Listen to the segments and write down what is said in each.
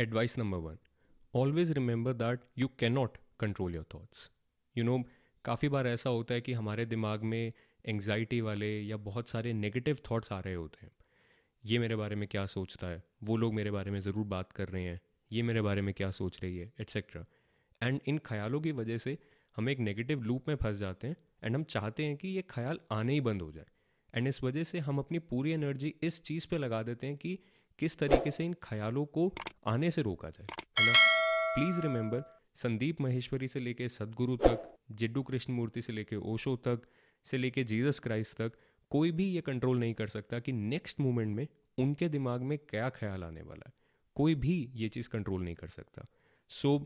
Number one always remember that you can not control your thoughts you know काफ़ी बार ऐसा होता है कि हमारे दिमाग में एंग्जाइटी वाले या बहुत सारे नेगेटिव थाट्स आ रहे होते हैं ये मेरे बारे में क्या सोचता है वो लोग मेरे बारे में ज़रूर बात कर रहे हैं ये मेरे बारे में क्या सोच रही है एट्सेट्रा एंड इन ख्यालों की वजह से हम एक नेगेटिव लूप में फंस जाते हैं एंड हम चाहते हैं कि ये ख्याल आने ही बंद हो जाए एंड इस वजह से हम अपनी पूरी एनर्जी इस चीज़ पे लगा देते हैं कि किस तरीके से इन ख्यालों को आने से रोका जाए है ना प्लीज़ रिमेंबर संदीप महेश्वरी से लेके सदगुरु तक जिड्डू कृष्ण मूर्ति से लेके ओशो तक से लेके जीसस क्राइस्ट तक कोई भी ये कंट्रोल नहीं कर सकता कि नेक्स्ट मोमेंट में उनके दिमाग में क्या ख्याल आने वाला है कोई भी ये चीज़ कंट्रोल नहीं कर सकता सो so,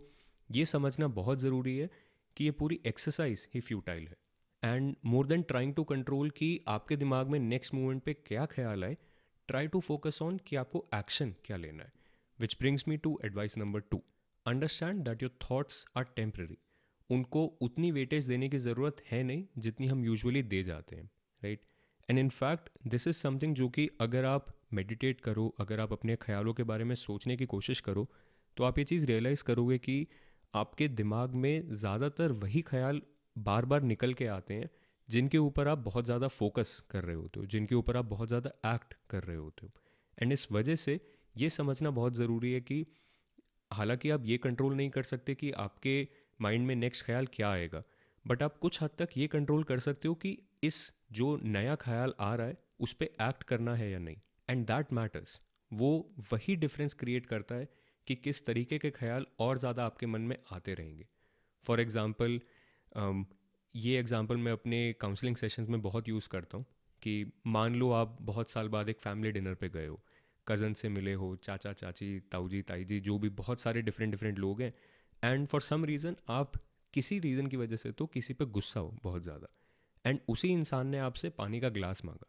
ये समझना बहुत ज़रूरी है कि ये पूरी एक्सरसाइज ही फ्यूटाइल है and more than trying to control कि आपके दिमाग में नेक्स्ट मोमेंट पे क्या ख्याल आए ट्राई टू फोकस ऑन कि आपको एक्शन क्या लेना है which brings me to advice number two understand that your thoughts are temporary उनको उतनी वेटेज देने की ज़रूरत है नहीं जितनी हम यूजुअली दे जाते हैं right and in fact this is something जो कि अगर आप मेडिटेट करो अगर आप अपने ख्यालों के बारे में सोचने की कोशिश करो तो आप ये चीज़ रियलाइज़ करोगे कि आपके दिमाग में ज़्यादातर वही ख्याल बार बार निकल के आते हैं जिनके ऊपर आप बहुत ज़्यादा फोकस कर रहे होते हो जिनके ऊपर आप बहुत ज़्यादा एक्ट कर रहे होते हो एंड इस वजह से ये समझना बहुत ज़रूरी है कि हालांकि आप ये कंट्रोल नहीं कर सकते कि आपके माइंड में नेक्स्ट ख्याल क्या आएगा बट आप कुछ हद तक ये कंट्रोल कर सकते हो कि इस जो नया ख्याल आ रहा है उस पर एक्ट करना है या नहीं एंड दैट मैटर्स वो वही डिफरेंस क्रिएट करता है कि किस तरीके के ख्याल और ज़्यादा आपके मन में आते रहेंगे फॉर एग्ज़ाम्पल ये एग्ज़ाम्पल मैं अपने काउंसलिंग सेशंस में बहुत यूज़ करता हूँ कि मान लो आप बहुत साल बाद एक फैमिली डिनर पे गए हो कज़न से मिले हो चाचा चाची ताऊजी ताईजी जो भी बहुत सारे डिफरेंट डिफरेंट लोग हैं एंड फॉर सम रीज़न आप किसी रीज़न की वजह से तो किसी पे गुस्सा हो बहुत ज़्यादा एंड उसी इंसान ने आपसे पानी का ग्लास मांगा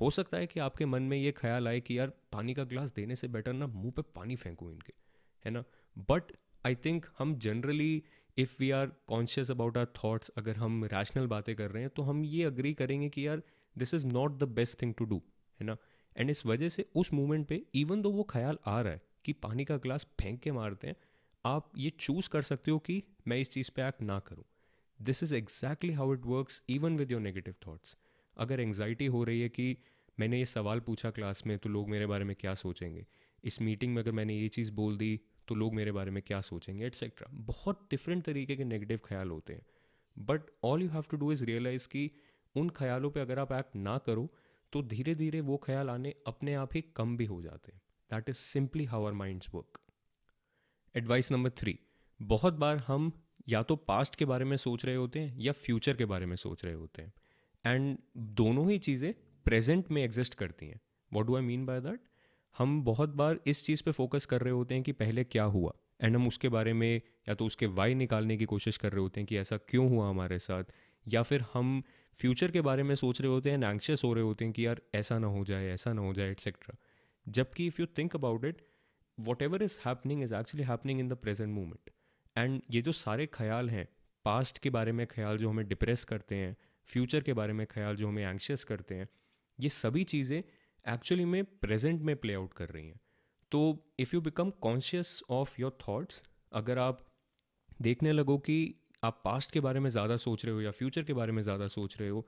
हो सकता है कि आपके मन में ये ख्याल आए कि यार पानी का ग्लास देने से बेटर ना मुंह पे पानी फेंकूँ इनके है ना बट आई थिंक हम generally if we are conscious about our thoughts अगर हम रैशनल बातें कर रहे हैं तो हम ये अग्री करेंगे कि यार this is not the best thing to do है ना एंड इस वजह से उस मोमेंट पे इवन दो वो ख्याल आ रहा है कि पानी का ग्लास फेंक के मारते हैं आप ये चूज़ कर सकते हो कि मैं इस चीज़ पर एक्ट ना करूँ this is exactly how it works even with your negative thoughts अगर एंगजाइटी हो रही है कि मैंने ये सवाल पूछा क्लास में तो लोग मेरे बारे में क्या सोचेंगे इस मीटिंग में अगर मैंने ये चीज़ बोल दी तो लोग मेरे बारे में क्या सोचेंगे एट्सेट्रा बहुत डिफरेंट तरीके के नेगेटिव ख्याल होते हैं but all you have to do is realize कि उन ख्यालों पर अगर आप एक्ट ना करो तो धीरे धीरे वो ख्याल आने अपने आप ही कम भी हो जाते हैं that is simply how our minds work advice number three बहुत बार हम या तो पास्ट के बारे में सोच रहे होते हैं या फ्यूचर के बारे में सोच रहे होते हैं एंड दोनों ही चीज़ें प्रेजेंट में एग्जिस्ट करती हैं what do I mean by that हम बहुत बार इस चीज़ पे फोकस कर रहे होते हैं कि पहले क्या हुआ एंड हम उसके बारे में या तो उसके वाई निकालने की कोशिश कर रहे होते हैं कि ऐसा क्यों हुआ हमारे साथ या फिर हम फ्यूचर के बारे में सोच रहे होते हैं एंड एंक्शियस हो रहे होते हैं कि यार ऐसा ना हो जाए ऐसा ना हो जाए एट्सेट्रा जबकि if you think about it whatever is happening is actually happening in the present moment and ये जो सारे ख्याल हैं पास्ट के बारे में ख्याल जो हमें डिप्रेस करते हैं फ्यूचर के बारे में ख्याल जो हमें एंक्शियस करते हैं ये सभी चीज़ें एक्चुअली में प्रेजेंट में प्ले आउट कर रही हैं तो if you become conscious of your thoughts अगर आप देखने लगो कि आप पास्ट के बारे में ज़्यादा सोच रहे हो या फ्यूचर के बारे में ज़्यादा सोच रहे हो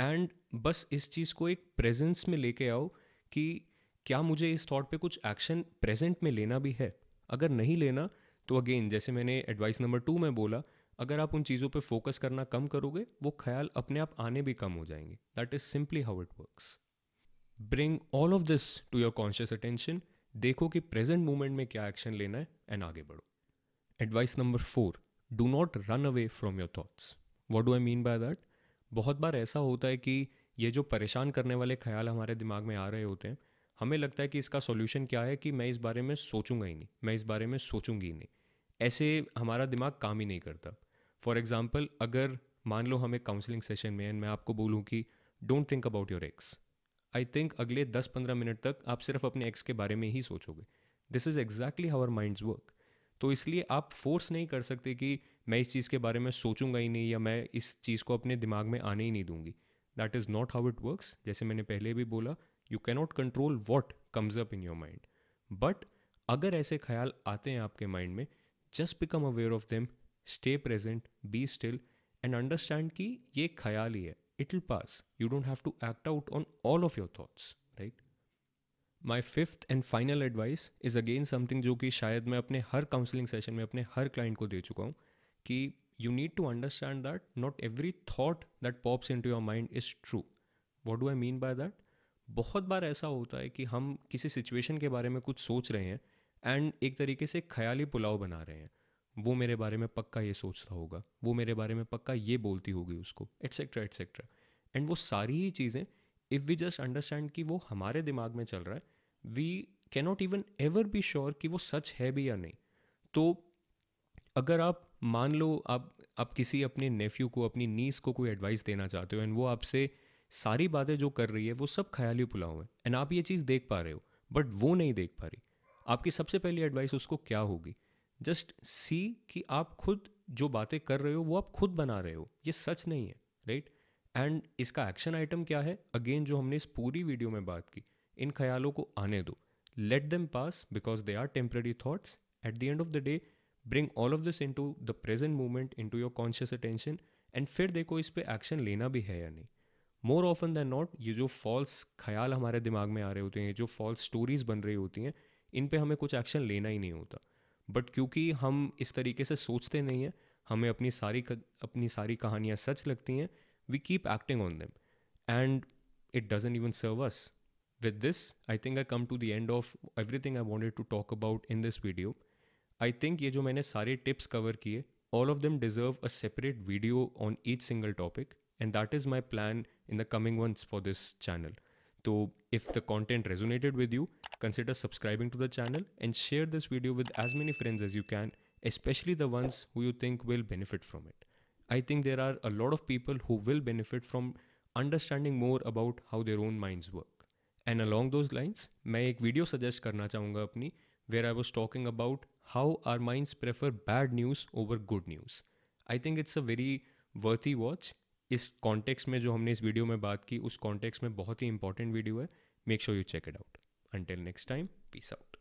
एंड बस इस चीज़ को एक प्रेजेंस में लेके आओ कि क्या मुझे इस थॉट पे कुछ एक्शन प्रेजेंट में लेना भी है अगर नहीं लेना तो अगेन जैसे मैंने एडवाइस नंबर टू में बोला अगर आप उन चीज़ों पे फोकस करना कम करोगे वो ख्याल अपने आप आने भी कम हो जाएंगे that is simply how it works bring all of this to your conscious attention देखो कि प्रेजेंट मोमेंट में क्या एक्शन लेना है एंड आगे बढ़ो advice number four do not run away from your thoughts what do I mean by that बहुत बार ऐसा होता है कि ये जो परेशान करने वाले ख्याल हमारे दिमाग में आ रहे होते हैं हमें लगता है कि इसका सॉल्यूशन क्या है कि मैं इस बारे में सोचूंगा ही नहीं मैं इस बारे में सोचूंगी ही नहीं ऐसे हमारा दिमाग काम ही नहीं करता फॉर एग्ज़ाम्पल अगर मान लो हम एक काउंसलिंग सेशन में एंड मैं आपको बोलूँ कि don't think about your ex I think अगले दस पंद्रह मिनट तक आप सिर्फ अपने एक्स के बारे में ही सोचोगे this is exactly how our minds work तो इसलिए आप फोर्स नहीं कर सकते कि मैं इस चीज़ के बारे में सोचूंगा ही नहीं या मैं इस चीज़ को अपने दिमाग में आने ही नहीं दूंगी that is not how it works जैसे मैंने पहले भी बोला you cannot control what comes up in your mind but अगर ऐसे ख्याल आते हैं आपके माइंड में just become aware of them stay present be still and understand कि ये ख्याल ही है it'll pass. You don't have to act out on all of your thoughts, right? My fifth and final advice is again something जो कि शायद मैं अपने हर counselling session में अपने हर क्लाइंट को दे चुका हूँ कि you need to understand that not every thought that pops into your mind is true what do I mean by that बहुत बार ऐसा होता है कि हम किसी सिचुएशन के बारे में कुछ सोच रहे हैं एंड एक तरीके से ख्याली पुलाव बना रहे हैं वो मेरे बारे में पक्का ये सोचता होगा वो मेरे बारे में पक्का ये बोलती होगी उसको एट्सेट्रा एट्सेट्रा एंड वो सारी ही चीज़ें इफ़ वी जस्ट अंडरस्टैंड कि वो हमारे दिमाग में चल रहा है we cannot even ever be sure कि वो सच है भी या नहीं तो अगर आप मान लो आप आप किसी अपने नेफ्यू को अपनी नीस को कोई एडवाइस देना चाहते हो एंड वो आपसे सारी बातें जो कर रही है वो सब ख्याली पुलाव है एंड आप ये चीज़ देख पा रहे हो बट वो नहीं देख पा रही आपकी सबसे पहली एडवाइस उसको क्या होगी जस्ट सी कि आप खुद जो बातें कर रहे हो वो आप खुद बना रहे हो ये सच नहीं है राइट एंड इसका एक्शन आइटम क्या है अगेन जो हमने इस पूरी वीडियो में बात की इन ख्यालों को आने दो let them pass because they are temporary thoughts at the end of the day bring all of this into the present moment into your conscious attention and फिर देखो इस पर एक्शन लेना भी है या नहीं मोर ऑफन दैन नॉट ये जो फॉल्स ख्याल हमारे दिमाग में आ रहे होते हैं जो फॉल्स स्टोरीज बन रही होती हैं इन पर हमें कुछ एक्शन लेना ही नहीं होता बट क्योंकि हम इस तरीके से सोचते नहीं हैं हमें अपनी सारी अपनी सारी कहानियाँ सच लगती हैं we keep acting on them and it doesn't even serve us with this I think I come to the end of everything I wanted to talk about in this video I think ये जो मैंने सारे tips cover किए all of them deserve a separate video on each single topic and that is my plan in the coming ones for this channel तो if the content resonated with you consider subscribing to the channel and share this video with as many friends as you can, especially the ones who you think will benefit from it. I think there are a lot of people who will benefit from understanding more about how their own minds work. And along those lines, मैं एक video suggest करना चाहूँगा अपनी where I was talking about how our minds prefer bad news over good news. I think it's a very worthy watch. इस context में जो हमने इस वीडियो में बात की उस कॉन्टेक्स्ट में बहुत ही इंपॉर्टेंट वीडियो है make sure you check it out Until next time, peace out.